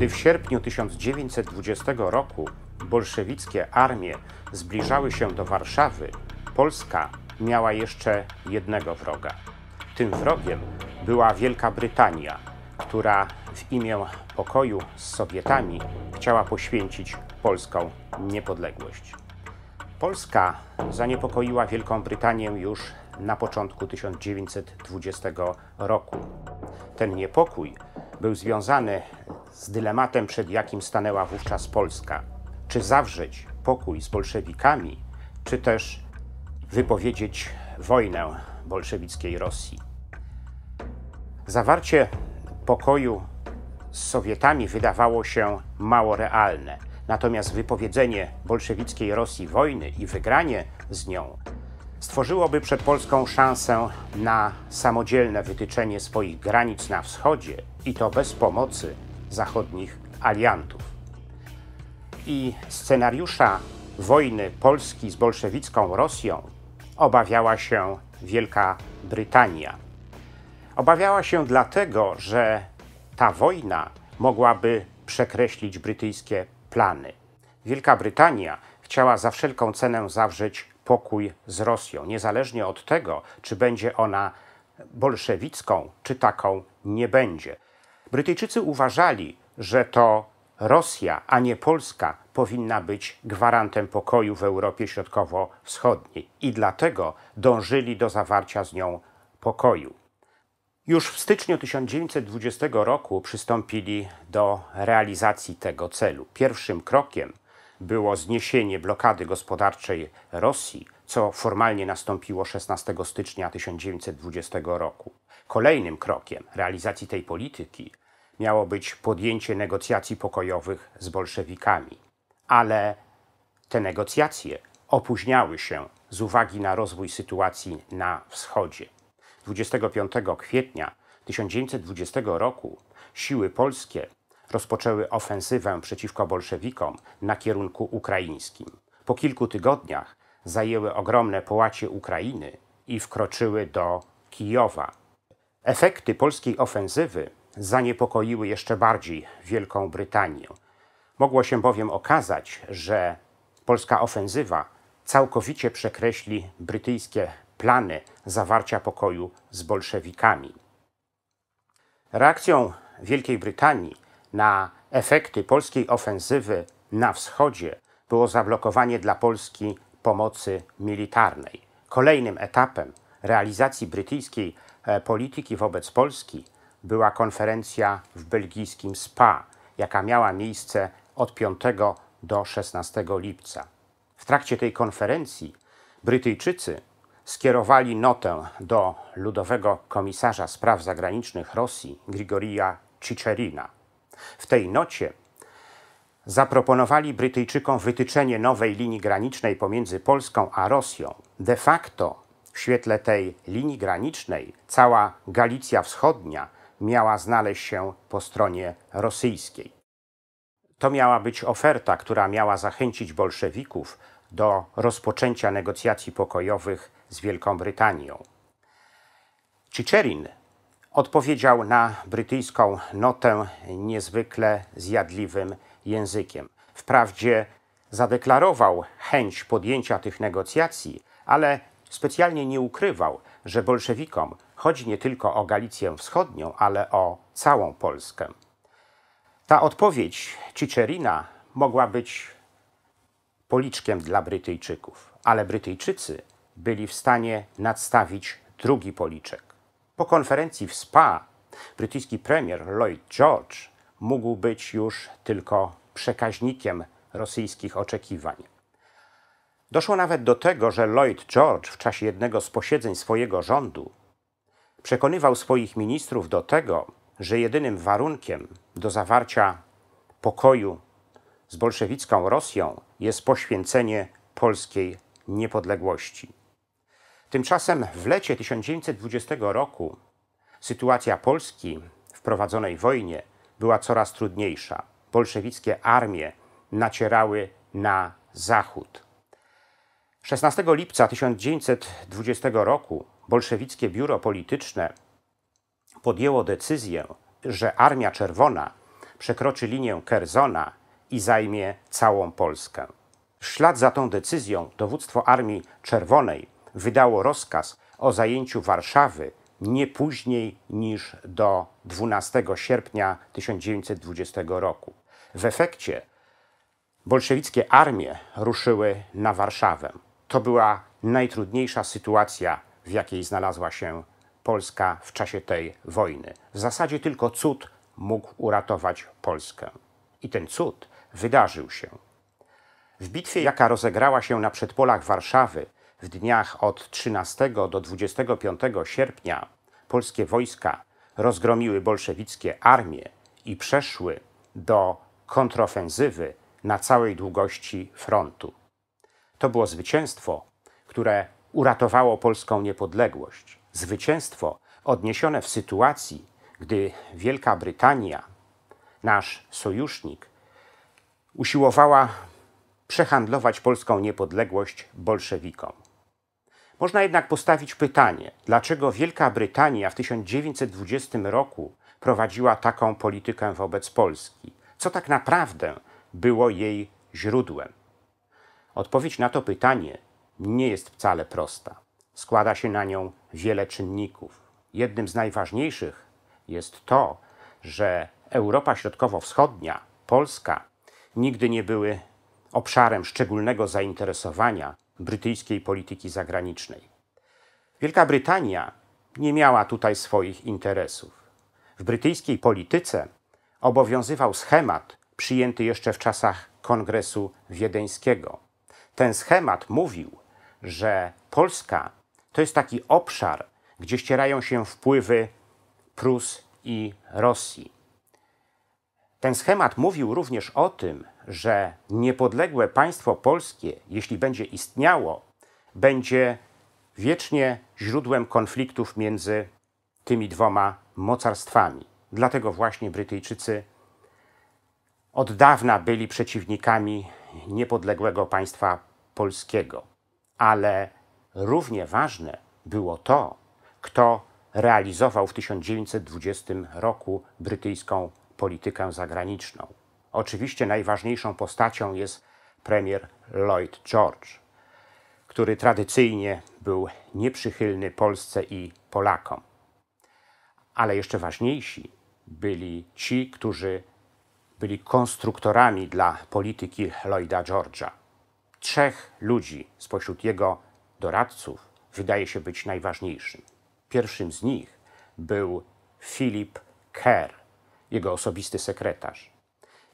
Gdy w sierpniu 1920 roku bolszewickie armie zbliżały się do Warszawy, Polska miała jeszcze jednego wroga. Tym wrogiem była Wielka Brytania, która w imię pokoju z Sowietami chciała poświęcić polską niepodległość. Polska zaniepokoiła Wielką Brytanię już na początku 1920 roku. Ten niepokój był związany z dylematem, przed jakim stanęła wówczas Polska. Czy zawrzeć pokój z bolszewikami, czy też wypowiedzieć wojnę bolszewickiej Rosji. Zawarcie pokoju z Sowietami wydawało się mało realne, natomiast wypowiedzenie bolszewickiej Rosji wojny i wygranie z nią stworzyłoby przed Polską szansę na samodzielne wytyczenie swoich granic na wschodzie i to bez pomocy zachodnich aliantów. I scenariusza wojny Polski z bolszewicką Rosją obawiała się Wielka Brytania. Obawiała się dlatego, że ta wojna mogłaby przekreślić brytyjskie plany. Wielka Brytania chciała za wszelką cenę zawrzeć pokój z Rosją, niezależnie od tego, czy będzie ona bolszewicką, czy taką nie będzie. Brytyjczycy uważali, że to Rosja, a nie Polska powinna być gwarantem pokoju w Europie Środkowo-Wschodniej i dlatego dążyli do zawarcia z nią pokoju. Już w styczniu 1920 roku przystąpili do realizacji tego celu. Pierwszym krokiem było zniesienie blokady gospodarczej Rosji, co formalnie nastąpiło 16 stycznia 1920 roku. Kolejnym krokiem realizacji tej polityki miało być podjęcie negocjacji pokojowych z bolszewikami. Ale te negocjacje opóźniały się z uwagi na rozwój sytuacji na wschodzie. 25 kwietnia 1920 roku siły polskie rozpoczęły ofensywę przeciwko bolszewikom na kierunku ukraińskim. Po kilku tygodniach zajęły ogromne połacie Ukrainy i wkroczyły do Kijowa. Efekty polskiej ofensywy zaniepokoiły jeszcze bardziej Wielką Brytanię. Mogło się bowiem okazać, że polska ofensywa całkowicie przekreśli brytyjskie plany zawarcia pokoju z bolszewikami. Reakcją Wielkiej Brytanii na efekty polskiej ofensywy na wschodzie było zablokowanie dla Polski pomocy militarnej. Kolejnym etapem realizacji brytyjskiej e, polityki wobec Polski była konferencja w belgijskim Spa, jaka miała miejsce od 5 do 16 lipca. W trakcie tej konferencji Brytyjczycy skierowali notę do ludowego komisarza spraw zagranicznych Rosji Grigoria Cicerina. W tej nocie zaproponowali Brytyjczykom wytyczenie nowej linii granicznej pomiędzy Polską a Rosją. De facto w świetle tej linii granicznej cała Galicja Wschodnia miała znaleźć się po stronie rosyjskiej. To miała być oferta, która miała zachęcić bolszewików do rozpoczęcia negocjacji pokojowych z Wielką Brytanią. Chicherin odpowiedział na brytyjską notę niezwykle zjadliwym językiem. Wprawdzie zadeklarował chęć podjęcia tych negocjacji, ale specjalnie nie ukrywał, że bolszewikom Chodzi nie tylko o Galicję Wschodnią, ale o całą Polskę. Ta odpowiedź Cicerina mogła być policzkiem dla Brytyjczyków, ale Brytyjczycy byli w stanie nadstawić drugi policzek. Po konferencji w Spa brytyjski premier Lloyd George mógł być już tylko przekaźnikiem rosyjskich oczekiwań. Doszło nawet do tego, że Lloyd George w czasie jednego z posiedzeń swojego rządu Przekonywał swoich ministrów do tego, że jedynym warunkiem do zawarcia pokoju z bolszewicką Rosją jest poświęcenie polskiej niepodległości. Tymczasem w lecie 1920 roku sytuacja Polski w prowadzonej wojnie była coraz trudniejsza. Bolszewickie armie nacierały na zachód. 16 lipca 1920 roku bolszewickie biuro polityczne podjęło decyzję, że Armia Czerwona przekroczy linię Kerzona i zajmie całą Polskę. W ślad za tą decyzją dowództwo Armii Czerwonej wydało rozkaz o zajęciu Warszawy nie później niż do 12 sierpnia 1920 roku. W efekcie bolszewickie armie ruszyły na Warszawę. To była najtrudniejsza sytuacja w jakiej znalazła się Polska w czasie tej wojny. W zasadzie tylko cud mógł uratować Polskę. I ten cud wydarzył się. W bitwie, jaka rozegrała się na przedpolach Warszawy w dniach od 13 do 25 sierpnia, polskie wojska rozgromiły bolszewickie armie i przeszły do kontrofensywy na całej długości frontu. To było zwycięstwo, które uratowało polską niepodległość. Zwycięstwo odniesione w sytuacji, gdy Wielka Brytania, nasz sojusznik, usiłowała przehandlować polską niepodległość bolszewikom. Można jednak postawić pytanie, dlaczego Wielka Brytania w 1920 roku prowadziła taką politykę wobec Polski? Co tak naprawdę było jej źródłem? Odpowiedź na to pytanie nie jest wcale prosta. Składa się na nią wiele czynników. Jednym z najważniejszych jest to, że Europa Środkowo-Wschodnia, Polska, nigdy nie były obszarem szczególnego zainteresowania brytyjskiej polityki zagranicznej. Wielka Brytania nie miała tutaj swoich interesów. W brytyjskiej polityce obowiązywał schemat przyjęty jeszcze w czasach Kongresu Wiedeńskiego. Ten schemat mówił, że Polska to jest taki obszar, gdzie ścierają się wpływy Prus i Rosji. Ten schemat mówił również o tym, że niepodległe państwo polskie, jeśli będzie istniało, będzie wiecznie źródłem konfliktów między tymi dwoma mocarstwami. Dlatego właśnie Brytyjczycy od dawna byli przeciwnikami niepodległego państwa polskiego ale równie ważne było to, kto realizował w 1920 roku brytyjską politykę zagraniczną. Oczywiście najważniejszą postacią jest premier Lloyd George, który tradycyjnie był nieprzychylny Polsce i Polakom. Ale jeszcze ważniejsi byli ci, którzy byli konstruktorami dla polityki Lloyda George'a trzech ludzi spośród jego doradców wydaje się być najważniejszym. Pierwszym z nich był Philip Kerr, jego osobisty sekretarz.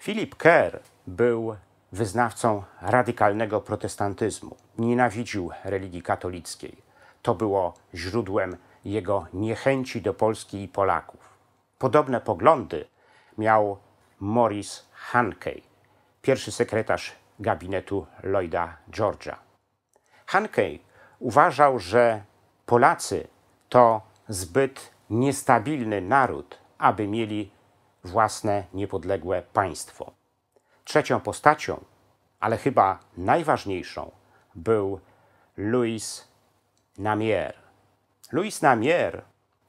Philip Kerr był wyznawcą radykalnego protestantyzmu. Nienawidził religii katolickiej. To było źródłem jego niechęci do Polski i Polaków. Podobne poglądy miał Morris Hankey, pierwszy sekretarz gabinetu Lloyda George'a. Hankey uważał, że Polacy to zbyt niestabilny naród, aby mieli własne niepodległe państwo. Trzecią postacią, ale chyba najważniejszą, był Louis Namier. Louis Namier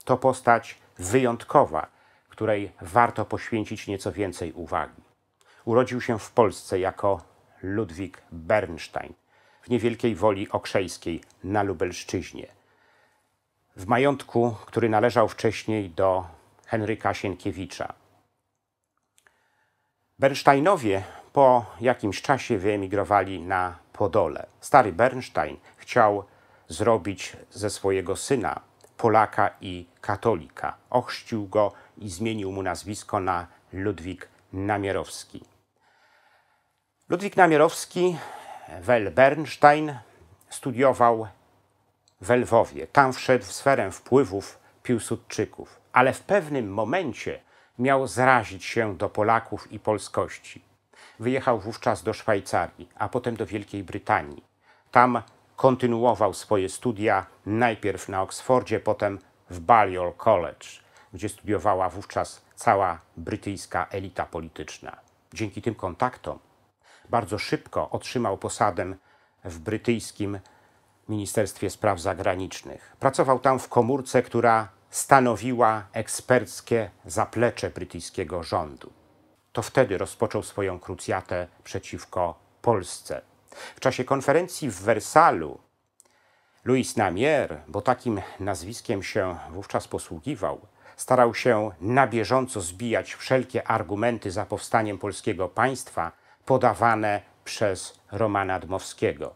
to postać wyjątkowa, której warto poświęcić nieco więcej uwagi. Urodził się w Polsce jako Ludwik Bernstein w niewielkiej woli okrzejskiej na Lubelszczyźnie. W majątku, który należał wcześniej do Henryka Sienkiewicza. Bernsteinowie po jakimś czasie wyemigrowali na Podole. Stary Bernstein chciał zrobić ze swojego syna Polaka i katolika. Ochrzcił go i zmienił mu nazwisko na Ludwik Namierowski. Ludwik Namierowski, Wel Bernstein, studiował w Lwowie. Tam wszedł w sferę wpływów Piłsudczyków, ale w pewnym momencie miał zrazić się do Polaków i polskości. Wyjechał wówczas do Szwajcarii, a potem do Wielkiej Brytanii. Tam kontynuował swoje studia najpierw na Oksfordzie, potem w Balliol College, gdzie studiowała wówczas cała brytyjska elita polityczna. Dzięki tym kontaktom bardzo szybko otrzymał posadę w brytyjskim Ministerstwie Spraw Zagranicznych. Pracował tam w komórce, która stanowiła eksperckie zaplecze brytyjskiego rządu. To wtedy rozpoczął swoją krucjatę przeciwko Polsce. W czasie konferencji w Wersalu Louis Namier, bo takim nazwiskiem się wówczas posługiwał, starał się na bieżąco zbijać wszelkie argumenty za powstaniem polskiego państwa podawane przez Romana Dmowskiego.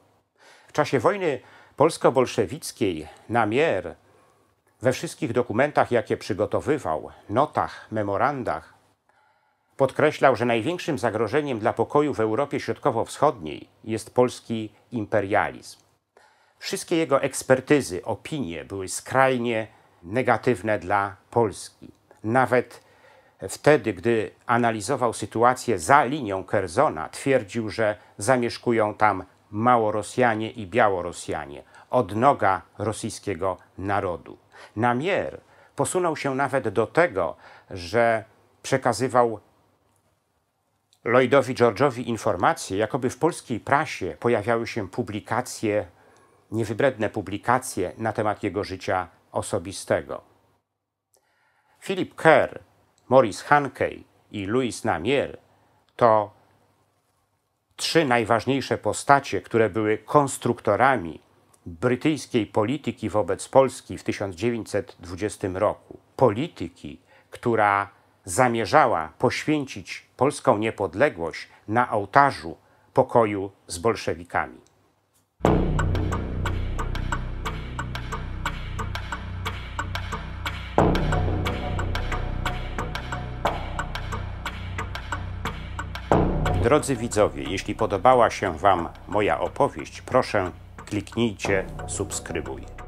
W czasie wojny polsko-bolszewickiej Namier we wszystkich dokumentach, jakie przygotowywał, notach, memorandach, podkreślał, że największym zagrożeniem dla pokoju w Europie Środkowo-Wschodniej jest polski imperializm. Wszystkie jego ekspertyzy, opinie były skrajnie negatywne dla Polski. Nawet wtedy, gdy analizował sytuację za linią Kerzona, twierdził, że zamieszkują tam Małorosjanie i Białorosjanie, odnoga rosyjskiego narodu. Namier posunął się nawet do tego, że przekazywał Lloydowi George'owi informacje, jakoby w polskiej prasie pojawiały się publikacje, niewybredne publikacje na temat jego życia osobistego. Philip Kerr Maurice Hankey i Louis Namiel to trzy najważniejsze postacie, które były konstruktorami brytyjskiej polityki wobec Polski w 1920 roku. Polityki, która zamierzała poświęcić polską niepodległość na ołtarzu pokoju z bolszewikami. Drodzy widzowie, jeśli podobała się Wam moja opowieść, proszę kliknijcie subskrybuj.